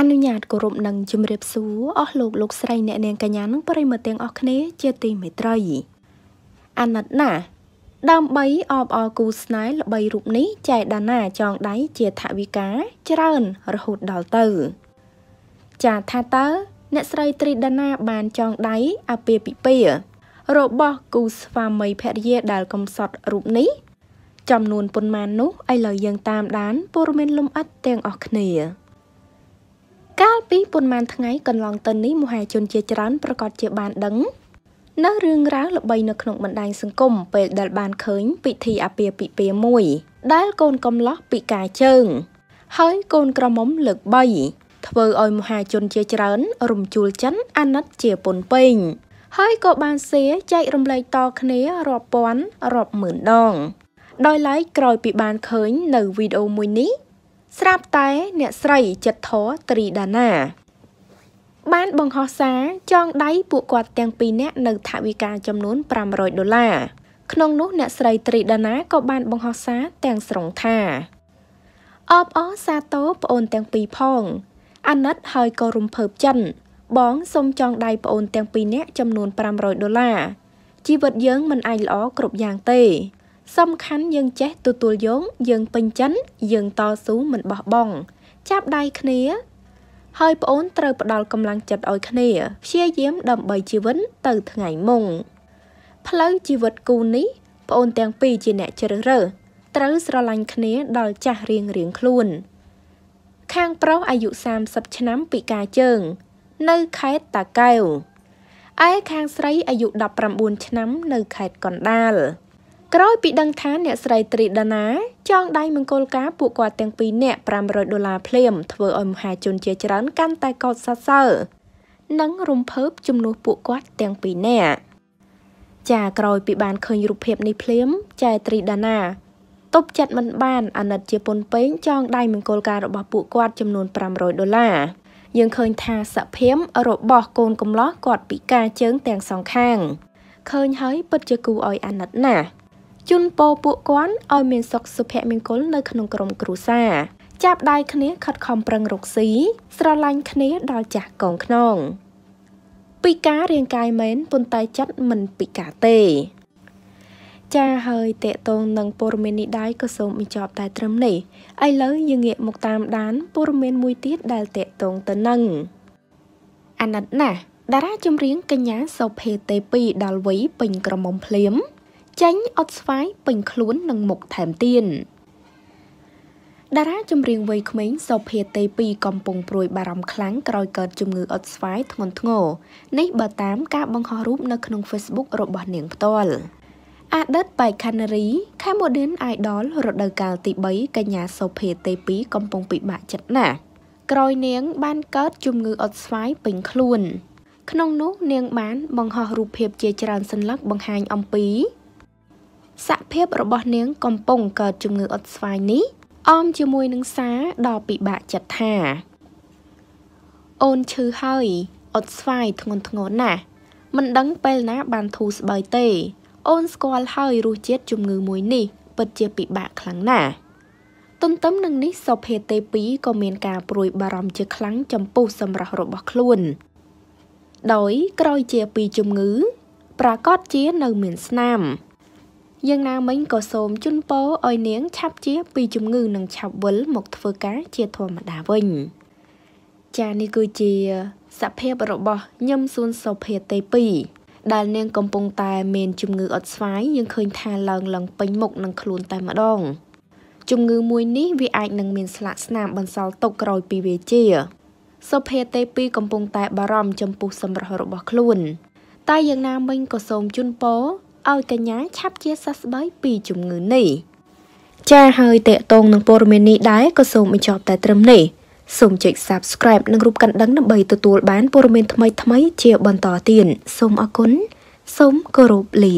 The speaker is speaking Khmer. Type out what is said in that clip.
អនុញ្ញាតគោរពនឹងជំរាបសួរអស់លោកលោកស្រីអ្នកនាងកញ្ញានិងប្រិមត្តទាំងអស់គ្នាជាទីមេត្រីអាណិតណាស់ដើម្បីអបអរគូស្នេហ៍ល្បីរូបនេះចែកដាណាចងដៃជាថវិកាច្រើនរហូតដល់ទៅ ចាថាតើអ្នកស្រីត្រីដាណាបានចងដៃអាពាហ៍ពិពាហ៍របស់គូស្វាមីភរិយាដែលកំសត់រូបនេះ ចំនួនប៉ុន្មាននោះឥឡូវយើងតាមដានព័ត៌មានលម្អិតទាំងអស់គ្នាពីប៉ុន្មានថ្ងៃកន្លងទៅនេះមហាជនជាច្រើនប្រកាសជាបានដឹង នៅរឿងរ៉ាវល្បីនៅក្នុងបណ្ដាញសង្គមពេលដែលបានឃើញ ពិធីអាពាហ៍ពិពាហ៍មួយ ដែលកូនកំឡោះពីការជើងហើយកូនក្រមុំលើក3ធ្វើឲ្យមហាជនជាច្រើនរំជួលចិនអាណិតជាពុនពេញហើយក៏បានសៀចែករំលែកតគ្នារាប់ពាន់រាប់ម៉ឺនដងដោយឡែកក្រោយពីបានឃើញនៅវីដេអូមួយនេះស្រាប់តែអ្នកស្រីចិត្តធរត្រីដាណា បានបង្ហោះសារចងដៃពួកគាត់ទាំងពីរនាក់នៅថវិកាចំនួន500ដុល្លារក្នុងនោះអ្នកស្រីត្រីដាណាក៏បានបង្ហោះសារទាំងស្រុងថាអបអរសាទរប្អូនទាំងពីរផងអាណិតហើយក៏រំភើបចិនបងសូមចងដៃប្អូនទាំងពីរនាក់ចំនួន500ដុល្លារជីវិតយើងមិនអាចល្អគ្រប់យ៉ាងទេសំខាន់យើងចេះទទួលយកយើងពេញចិត្តយើងតស៊ូមិនបោះបង់ចាប់ដៃគ្នាហើយប្អូនត្រូវផ្ដល់កម្លាំងចិត្តឲ្យគ្នាព្យាយាមដើម្បីជីវិតទៅថ្ងៃមុងផ្លូវជីវិតគូនេះប្អូនទាំងពីរជាអ្នកជ្រើសរើសត្រូវស្រឡាញ់គ្នាដល់ចាស់រៀងរៀងខ្លួន ខាងប្រុសអាយុ30ឆ្នាំពីការជើង នៅខេត្តតាកែវឯខាងស្រីអាយុ19ឆ្នាំនៅ ខេត្តកណ្ដាលក្រោយពីដឹងថាអ្នកស្រីត្រីដាណា ចងដៃមង្គលការពួកគាត់ទាំងពីរនាក់500ដុល្លារភ្លាមធ្វើឲ្យមហាជនជាច្រើនកាន់តែកោតសរសើរនិងរំភើបជំនួសពួកគាត់ទាំងពីរនាក់ចាក្រោយពីបានឃើញរូបភាពនេះភ្លាមចែត្រីដាណា ទប់ចិត្តមិនបានអាណិតជាពុនពេងចងដៃមង្គលការរបស់ពួកគាត់ចំនួន500ដុល្លារយើងឃើញថាសភាពរបស់កូនកំឡោះគាត់ពិការជើងទាំងសងខាងឃើញហើយពិតជាគួរឲ្យអាណិតណាស់ជូនពរពួកគាត់ឲ្យមានសុខសុភមង្គលនៅក្នុងក្រុមគ្រួសារចាប់ដៃគ្នាខិតខំប្រឹងរកស៊ីស្រឡាញ់គ្នាដល់ចាស់កងខ្នងពិការរាងកាយមែនប៉ុន្តែចិត្តមិនពិការទេ ចាហើយតេតងនឹងព័រមាននេះដែរក៏សូមបញ្ចប់តែ ត្រឹមនេះឥឡូវយើងងាកមកតាមដានព័រមានមួយទៀតដែលតេតងទៅនឹងអាណិតណាស់តារាចម្រៀងកញ្ញាសុភេទេ2ដល់វ័យពេញក្រមុំភ្លាមចេញអត់ស្វាយពេញខ្លួននិងមុខថែមទៀតតារាចម្រៀងវ័យក្មេងសុភាតេ2កំពុងព្រួយបារម្ភខ្លាំងក្រោយកើតជំងឺអុតស្វាយធ្ងន់ធ្ងរនេះបើតាមការបង្ហោះរូបនៅក្នុង Facebook របស់នាងផ្ទាល់អតីតបៃខានារី Cambodian Idol រដូវកាលទី3កញ្ញាសុភាតេ2កំពុងពិបាកចិត្តណាស់ក្រោយនាង បានកើតជំងឺអុតស្វាយពេញខ្លួន ក្នុងនោះនាងបាន បង្ហោះរូបភាពជាច្រើនសន្លឹកបង្ហាញអំពីសភាពរបស់នាងកំពុងកើតជំងឺអុតស្វាយនេះអមជាមួយនឹងសារដ៏ពិបាកចិត្តថា អូនឈឺហើយអុតស្វាយធ្ងន់ធ្ងរណាស់មិនដឹងពេលណាបានធូរស្បើយទេ អូនស្គាល់ហើយរសជាតិជំងឺមួយនេះពិតជាពិបាកខ្លាំងណាស់ទន្ទឹមនឹងនេះសុភាទេ2ក៏មានការព្រួយបារម្ភជាខ្លាំងចំពោះសម្រស់របស់ខ្លួន ដោយក្រោយជាពីជំងឺ ប្រាកដជានៅមានស្នាមយ៉ាងណាមិញក៏សូមជូនពរឲ្យនាង ឆាប់ជាពីជំងឺនិងឆាប់វិលមកធ្វើការជាធម្មតាវិញចានេះគឺជាសភាពរបស់ញឹមសួនសុភាទី2ដែលនាង កំពុងតែមាន ជំងឺអត់ស្វាយយើងឃើញថាឡើងឡើងពេញមុខនឹងខ្លួនតែម្ដង ជំងឺ មួយនេះវាអាចនឹងមានស្លាកស្នាមបន្សល់ទុកក្រោយពីវាជាសុភាទេ2កំពុងតែបារម្ភចំពោះសម្រស់របស់ខ្លួន តែយ៉ាងណាមិញក៏សូមជូនពរឲ្យកញ្ញាឆាប់ជាសះស្បើយពីជំងឺនេះចាហើយតេតងនឹងព័ត៌មាននេះដែរក៏សូមបញ្ចប់តែត្រឹមនេះសូមចុច Subscribe និងរូបកណ្ដឹងដើម្បីទទួលបានព័ត៌មានថ្មីៗជាបន្តទៀតសូមអរគុណសូមគោរពលា